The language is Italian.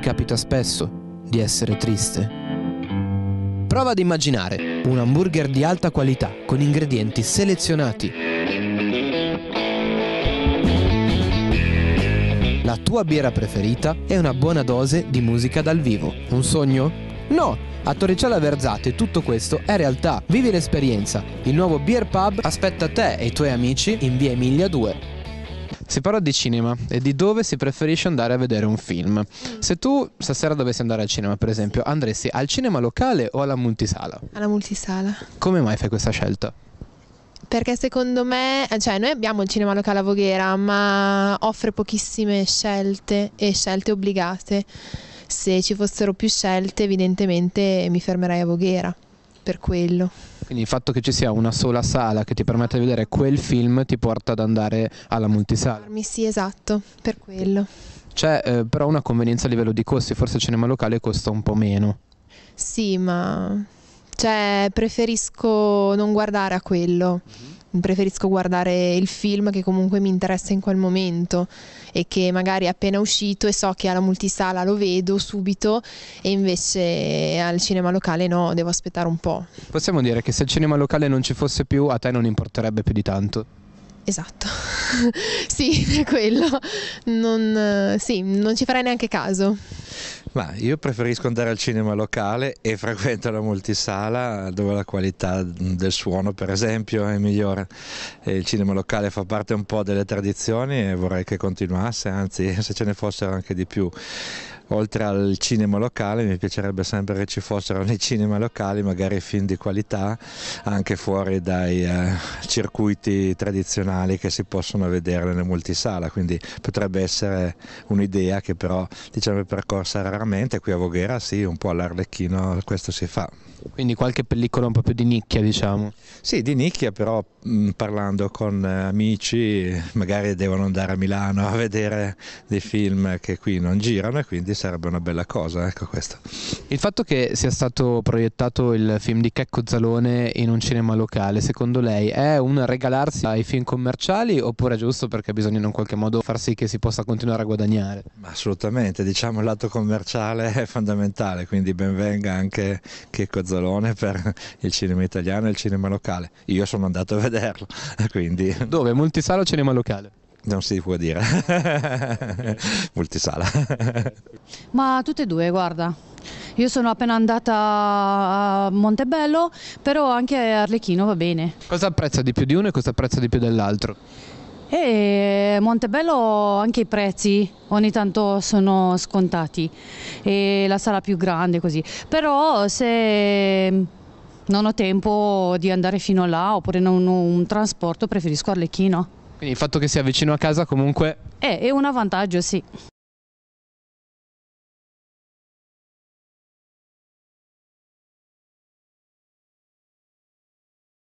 ti capita spesso di essere triste? Prova ad immaginare un hamburger di alta qualità con ingredienti selezionati. La tua birra preferita è una buona dose di musica dal vivo. Un sogno? No, a Torricella Verzate tutto questo è realtà. Vivi l'esperienza. Il nuovo Beer Pub aspetta te e i tuoi amici in via Emilia 2. Si parla di cinema e di dove si preferisce andare a vedere un film. Mm. Se tu stasera dovessi andare al cinema, per esempio, andresti al cinema locale o alla multisala? Alla multisala. Come mai fai questa scelta? Perché secondo me, cioè noi abbiamo il cinema locale a Voghera, ma offre pochissime scelte e scelte obbligate. Se ci fossero più scelte, evidentemente mi fermerei a Voghera per quello. Quindi il fatto che ci sia una sola sala che ti permette di vedere quel film ti porta ad andare alla multisala. Sì, esatto, per quello. C'è eh, però una convenienza a livello di costi, forse il cinema locale costa un po' meno. Sì, ma cioè, preferisco non guardare a quello. Mm-hmm preferisco guardare il film che comunque mi interessa in quel momento e che magari è appena uscito e so che alla multisala lo vedo subito e invece al cinema locale no, devo aspettare un po'. Possiamo dire che se il cinema locale non ci fosse più a te non importerebbe più di tanto? Esatto, sì, è quello, non, sì, non ci farei neanche caso. Ma io preferisco andare al cinema locale e frequento la multisala dove la qualità del suono per esempio è migliore. Il cinema locale fa parte un po' delle tradizioni e vorrei che continuasse, anzi se ce ne fossero anche di più. Oltre al cinema locale mi piacerebbe sempre che ci fossero nei cinema locali magari film di qualità anche fuori dai eh, circuiti tradizionali che si possono vedere nelle multisala, quindi potrebbe essere un'idea che però diciamo il percorso passa raramente, qui a Voghera sì, un po' all'Arlecchino questo si fa. Quindi qualche pellicola un po' più di nicchia diciamo? Sì, di nicchia però mh, mm, parlando con eh, amici magari devono andare a Milano a vedere dei film che qui non girano e quindi sarebbe una bella cosa, ecco questo. Il fatto che sia stato proiettato il film di Checco Zalone in un cinema locale, secondo lei è un regalarsi ai film commerciali oppure è giusto perché bisogna in un qualche modo far sì che si possa continuare a guadagnare? assolutamente, diciamo il lato commerciale commerciale è fondamentale, quindi benvenga anche Checco Zalone per il cinema italiano e il cinema locale. Io sono andato a vederlo, quindi... Dove? Multisala o cinema locale? Non si può dire, multisala. Ma tutte e due, guarda. Io sono appena andata a Montebello, però anche Arlecchino va bene. Cosa apprezza di più di uno e cosa apprezza di più dell'altro? E eh, Montebello anche i prezzi ogni tanto sono scontati e la sala più grande così, però se mm, non ho tempo di andare fino là oppure non ho un trasporto preferisco Arlecchino. Quindi il fatto che sia vicino a casa comunque... Eh, è un vantaggio sì.